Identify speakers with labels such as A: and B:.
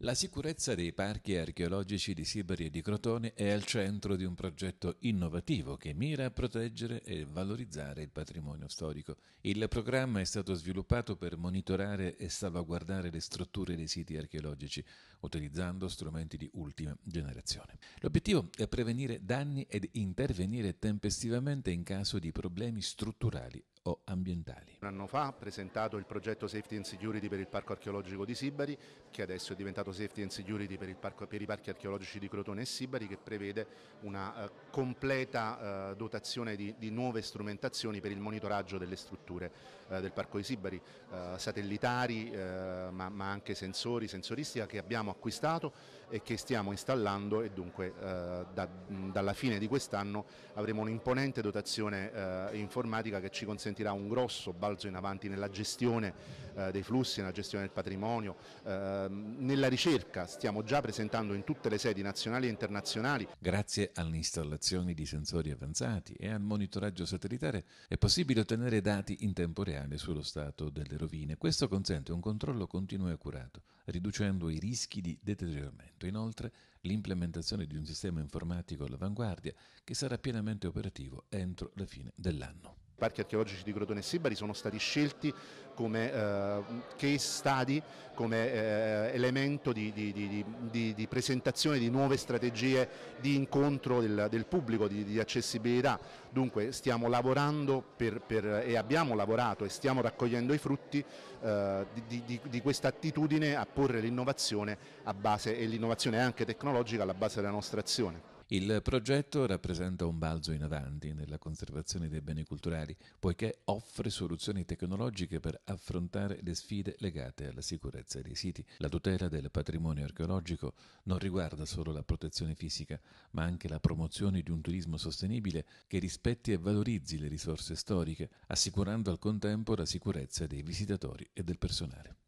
A: La sicurezza dei parchi archeologici di Sibari e di Crotone è al centro di un progetto innovativo che mira a proteggere e valorizzare il patrimonio storico. Il programma è stato sviluppato per monitorare e salvaguardare le strutture dei siti archeologici, utilizzando strumenti di ultima generazione. L'obiettivo è prevenire danni ed intervenire tempestivamente in caso di problemi strutturali o ambientali.
B: Un anno fa ho presentato il progetto Safety and Security per il Parco Archeologico di Sibari, che adesso è diventato Safety and Security per, parco, per i parchi archeologici di Crotone e Sibari, che prevede una eh, completa eh, dotazione di, di, nuove strumentazioni per il monitoraggio delle strutture eh, del Parco di Sibari, eh, satellitari, eh, ma, ma, anche sensori, sensoristica che abbiamo acquistato e che stiamo installando e dunque eh, da, mh, dalla fine di quest'anno avremo un'imponente dotazione informatica che ci consente consentirà un grosso balzo in avanti nella gestione eh, dei flussi, nella gestione del patrimonio, eh, nella ricerca stiamo già presentando in tutte le sedi nazionali e internazionali.
A: Grazie alle installazioni di sensori avanzati e al monitoraggio satellitare è possibile ottenere dati in tempo reale sullo stato delle rovine. Questo consente un controllo continuo e accurato, riducendo i rischi di deterioramento. Inoltre, l'implementazione di un sistema informatico all'avanguardia che sarà pienamente operativo entro la fine dell'anno.
B: I parchi archeologici di Crotone e Sibari sono stati scelti come eh, case study, come eh, elemento di, di, di, di, presentazione di nuove strategie di incontro del, del pubblico, di, accessibilità. Dunque stiamo lavorando per, per, e abbiamo lavorato e stiamo raccogliendo i frutti eh, di, questa attitudine a porre l'innovazione e l'innovazione anche tecnologica alla base della nostra azione.
A: Il progetto rappresenta un balzo in avanti nella conservazione dei beni culturali, poiché offre soluzioni tecnologiche per affrontare le sfide legate alla sicurezza dei siti. La tutela del patrimonio archeologico non riguarda solo la protezione fisica, ma anche la promozione di un turismo sostenibile che rispetti e valorizzi le risorse storiche, assicurando al contempo la sicurezza dei visitatori e del personale.